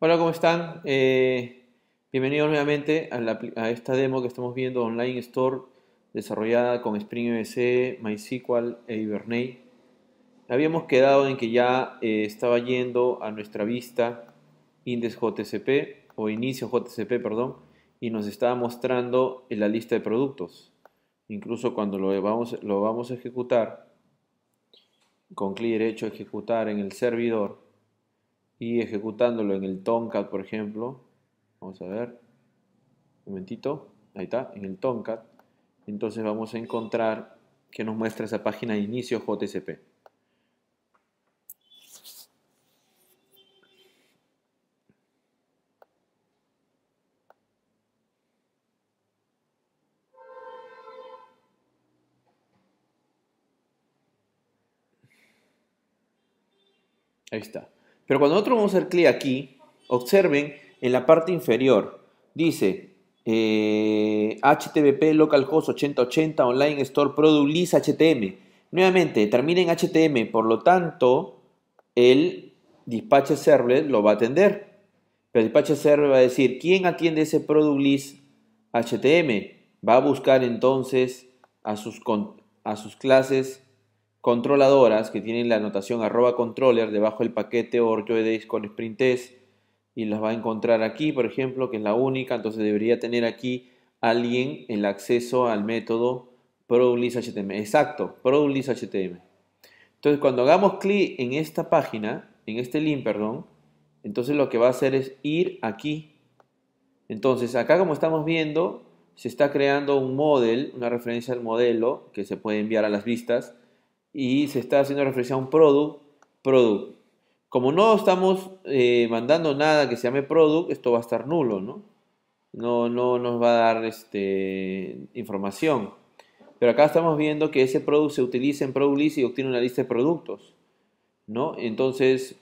Hola, ¿cómo están? Eh, bienvenidos nuevamente a, esta demo que estamos viendo Online Store desarrollada con Spring MVC, MySQL e Hibernate. Habíamos quedado en que ya eh, estaba yendo a nuestra vista index JCP o inicio JCP, perdón, y nos estaba mostrando la lista de productos. Incluso cuando lo vamos, lo vamos a ejecutar, con clic derecho a ejecutar en el servidor, y ejecutándolo en el Tomcat, por ejemplo, vamos a ver, un momentito, ahí está, en el Tomcat, entonces vamos a encontrar que nos muestra esa página de inicio JSP. Ahí está. Pero cuando nosotros vamos a hacer clic aquí, observen en la parte inferior, dice HTTP eh, localhost 8080 online store product list HTM. Nuevamente, termina en HTM, por lo tanto, el dispatch server lo va a atender. Pero el dispatch server va a decir, ¿quién atiende ese product list HTM? Va a buscar entonces a sus, a sus clases controladoras que tienen la anotación arroba controller debajo del paquete orjo con y las va a encontrar aquí, por ejemplo, que es la única, entonces debería tener aquí alguien el acceso al método produce Exacto, list Entonces, cuando hagamos clic en esta página, en este link, perdón, entonces lo que va a hacer es ir aquí. Entonces, acá como estamos viendo, se está creando un model, una referencia al modelo que se puede enviar a las vistas y se está haciendo referencia a un product, product. Como no estamos eh, mandando nada que se llame product, esto va a estar nulo, ¿no? No, no nos va a dar este, información. Pero acá estamos viendo que ese product se utiliza en product list y obtiene una lista de productos, ¿no? Entonces,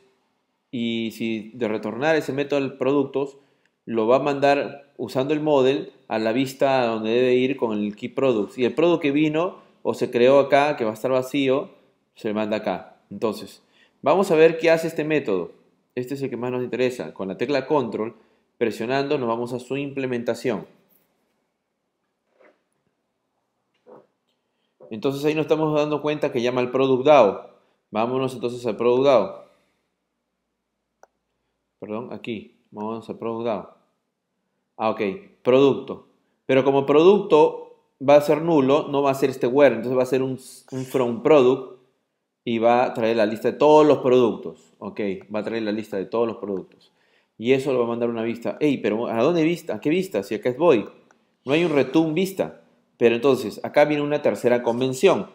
y si de retornar ese método al productos, lo va a mandar usando el model a la vista donde debe ir con el key PRODUCT Y el product que vino o se creó acá que va a estar vacío, se le manda acá. Entonces, vamos a ver qué hace este método. Este es el que más nos interesa. Con la tecla control, presionando, nos vamos a su implementación. Entonces ahí nos estamos dando cuenta que llama al product DAO. Vámonos entonces al product DAO. Perdón, aquí. Vámonos al product DAO. Ah, ok. Producto. Pero como producto va a ser nulo, no va a ser este where, entonces va a ser un, from product y va a traer la lista de todos los productos, ok, va a traer la lista de todos los productos. Y eso lo va a mandar una vista. Ey, pero ¿a dónde vista? ¿A qué vista? Si acá es voy. No hay un return vista. Pero entonces, acá viene una tercera convención.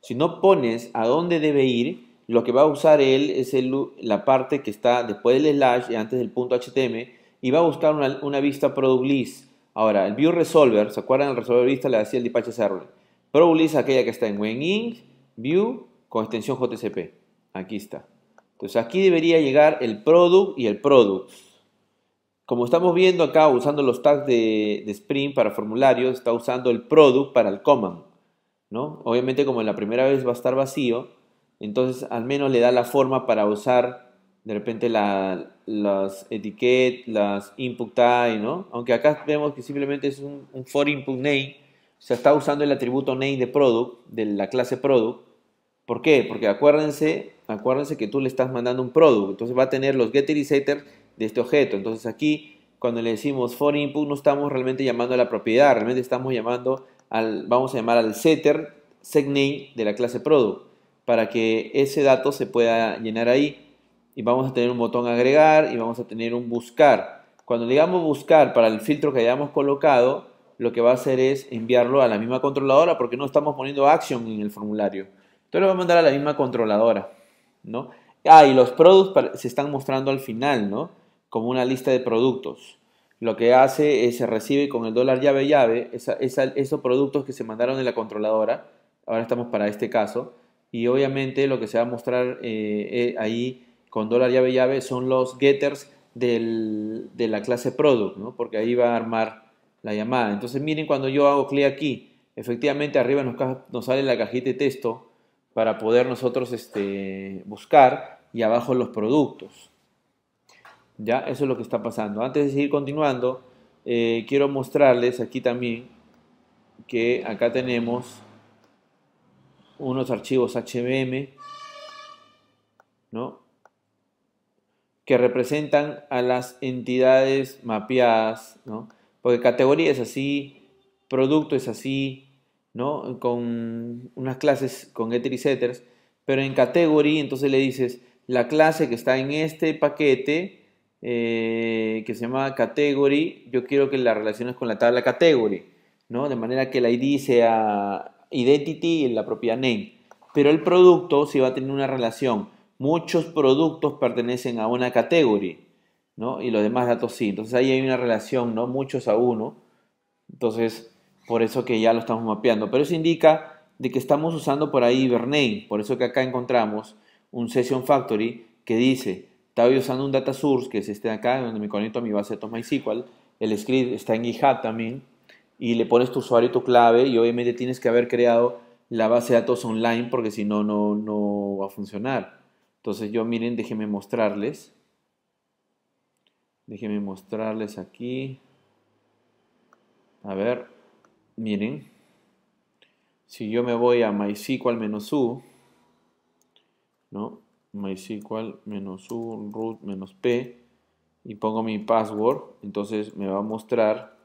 Si no pones a dónde debe ir, lo que va a usar él es la parte que está después del slash y antes del punto HTML y va a buscar una, una vista product list Ahora, el view resolver, ¿se acuerdan? El resolver vista le decía el dispatch server. es aquella que está en WinInk, view, con extensión JCP. Aquí está. Entonces aquí debería llegar el product y el Product. Como estamos viendo acá, usando los tags de, de Spring para formularios, está usando el product para el command. ¿no? Obviamente como en la primera vez va a estar vacío, entonces al menos le da la forma para usar de repente las etiquetas, las input type, ¿no? Aunque acá vemos que simplemente es un, for input name, o sea, está usando el atributo name de product, de la clase product. ¿Por qué? Porque acuérdense, acuérdense que tú le estás mandando un product, entonces va a tener los getter y setter de este objeto. Entonces aquí, cuando le decimos for input, no estamos realmente llamando a la propiedad, realmente estamos llamando al, vamos a llamar al setter, setName de la clase product, para que ese dato se pueda llenar ahí y vamos a tener un botón agregar y vamos a tener un buscar. Cuando digamos buscar para el filtro que hayamos colocado, lo que va a hacer es enviarlo a la misma controladora porque no estamos poniendo action en el formulario. Entonces lo va a mandar a la misma controladora, ¿no? Ah, y los productos se están mostrando al final, ¿no? Como una lista de productos. Lo que hace es se recibe con el dólar llave llave esos productos que se mandaron en la controladora. Ahora estamos para este caso. Y obviamente lo que se va a mostrar eh, eh, ahí con dólar llave llave son los getters de la clase product, ¿no? porque ahí va a armar la llamada. Entonces miren cuando yo hago clic aquí, efectivamente arriba nos, sale la cajita de texto para poder nosotros este, buscar y abajo los productos. Ya, eso es lo que está pasando. Antes de seguir continuando, eh, quiero mostrarles aquí también que acá tenemos unos archivos hbm ¿no? que representan a las entidades mapeadas, ¿no? Porque categoría es así, producto es así, ¿no? Con unas clases con getter y setters, pero en categoría entonces le dices la clase que está en este paquete eh, que se llama category, yo quiero que la relaciones con la tabla category, ¿no? De manera que la ID sea identity y la propia name. Pero el producto sí va a tener una relación muchos productos pertenecen a una categoría, ¿no? Y los demás datos sí. Entonces ahí hay una relación, ¿no? Muchos a uno. Entonces, por eso que ya lo estamos mapeando. Pero eso indica de que estamos usando por ahí Bernay. Por eso que acá encontramos un Session Factory que dice, estaba usando un data source, que es este acá, donde me conecto a mi base de datos MySQL. El script está en GitHub también. Y le pones tu usuario y tu clave. Y obviamente tienes que haber creado la base de datos online porque si no, no va a funcionar. Entonces yo, miren, déjenme mostrarles. Déjenme mostrarles aquí. A ver, miren. Si yo me voy a MySQL menos U, ¿no? MySQL menos U, root menos P, y pongo mi password, entonces me va a mostrar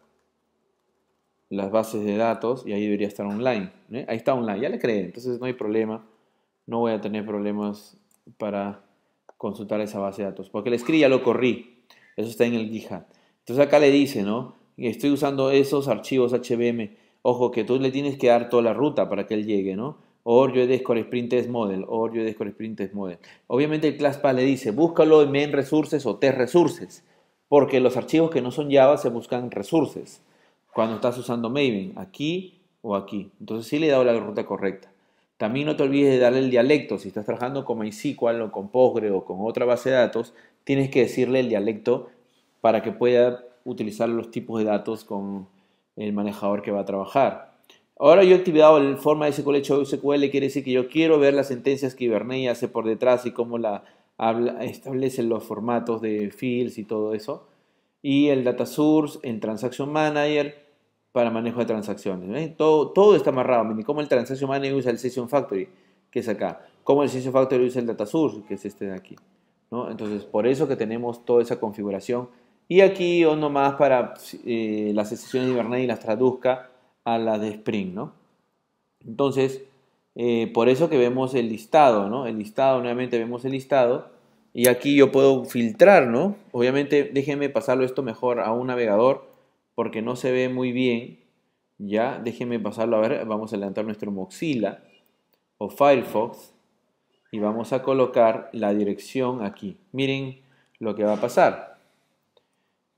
las bases de datos y ahí debería estar online. ¿eh? Ahí está online, ya le creé, entonces no hay problema. No voy a tener problemas para consultar esa base de datos. Porque el script ya lo corrí. Eso está en el GitHub. Entonces acá le dice, ¿no? Estoy usando esos archivos HBM. Ojo, que tú le tienes que dar toda la ruta para que él llegue, ¿no? Or yo score sprint es model, or yo score sprint model. Obviamente el claspa le dice, búscalo en main resources o test resources. Porque los archivos que no son Java se buscan resources. Cuando estás usando Maven, aquí o aquí. Entonces sí le he dado la ruta correcta. También no te olvides de darle el dialecto. Si estás trabajando con MySQL o con Postgre o con otra base de datos, tienes que decirle el dialecto para que pueda utilizar los tipos de datos con el manejador que va a trabajar. Ahora yo he activado el forma de SQL hecho SQL, quiere decir que yo quiero ver las sentencias que Hibernate hace por detrás y cómo la establecen los formatos de fields y todo eso. Y el Data Source en Transaction Manager para manejo de transacciones. Todo, está amarrado. Como el Transaction Manager usa el Session Factory, que es acá. como el Session Factory usa el Data Source, que es este de aquí. Entonces, por eso que tenemos toda esa configuración. Y aquí o oh, nomás para eh, las sesiones de y las traduzca a las de Spring. Entonces, eh, por eso que vemos el listado. El listado, nuevamente vemos el listado. Y aquí yo puedo filtrar, Obviamente, déjenme pasarlo esto mejor a un navegador porque no se ve muy bien. Ya, déjenme pasarlo a ver. Vamos a levantar nuestro Mozilla o Firefox y vamos a colocar la dirección aquí. Miren lo que va a pasar.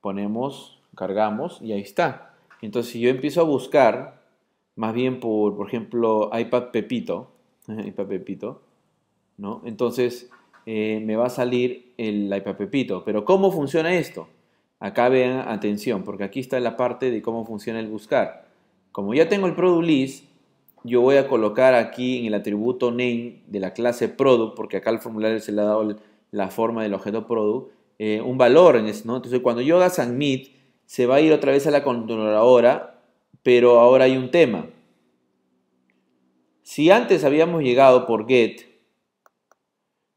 Ponemos, cargamos y ahí está. Entonces, si yo empiezo a buscar, más bien por, por ejemplo, iPad Pepito, iPad Pepito, ¿no? Entonces eh, me va a salir el iPad Pepito. Pero ¿cómo funciona esto? Acá vean atención, porque aquí está la parte de cómo funciona el buscar. Como ya tengo el product list, yo voy a colocar aquí en el atributo name de la clase product, porque acá el formulario se le ha dado la forma del objeto product, eh, un valor en Entonces cuando yo haga submit, se va a ir otra vez a la controladora, pero ahora hay un tema. Si antes habíamos llegado por get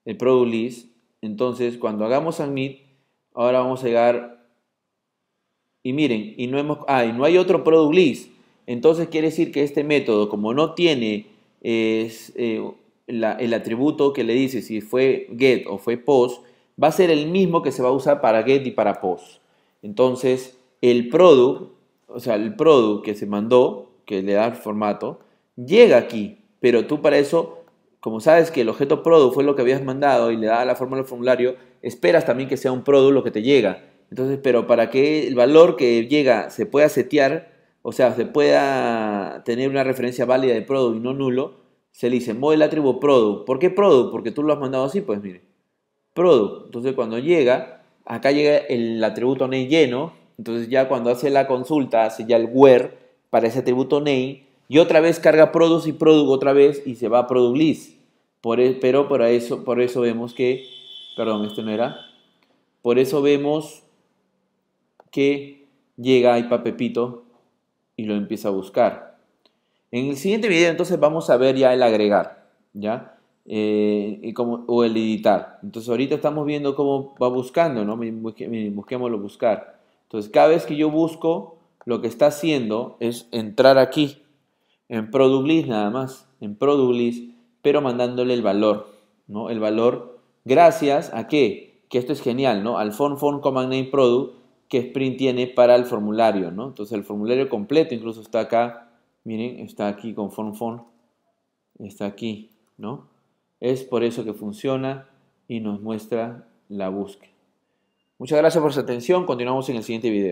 el product list, entonces cuando hagamos submit, ahora vamos a llegar y miren, y no, hemos, ah, no hay otro product list, entonces quiere decir que este método, como no tiene eh, el atributo que le dice si fue get o fue post, va a ser el mismo que se va a usar para get y para post. Entonces, el product, o sea, el product que se mandó, que le da el formato, llega aquí, pero tú para eso, como sabes que el objeto product fue lo que habías mandado y le da la fórmula del formulario, esperas también que sea un product lo que te llega. Entonces, pero para que el valor que llega se pueda setear, o sea, se pueda tener una referencia válida de product y no nulo, se le dice model attribute product. ¿Por qué product? Porque tú lo has mandado así, pues mire. Product. Entonces cuando llega, acá llega el atributo name lleno, entonces ya cuando hace la consulta, hace ya el where para ese atributo name y otra vez carga product y product otra vez y se va a product list. Por e, pero por eso, por eso vemos que, perdón, esto no era. Por eso vemos que llega para Pepito y lo empieza a buscar. En el siguiente video entonces vamos a ver ya el agregar, ¿ya? Eh, y como, o el editar. Entonces ahorita estamos viendo cómo va buscando, ¿no? Busquémoslo buscar. Entonces cada vez que yo busco, lo que está haciendo es entrar aquí, en Product nada más, en Product pero mandándole el valor, ¿no? El valor gracias a qué? Que esto es genial, ¿no? Al font, command name, product, que Sprint tiene para el formulario, ¿no? Entonces el formulario completo incluso está acá, miren, está aquí con FonFon, está aquí, ¿no? Es por eso que funciona y nos muestra la búsqueda. Muchas gracias por su atención, continuamos en el siguiente video.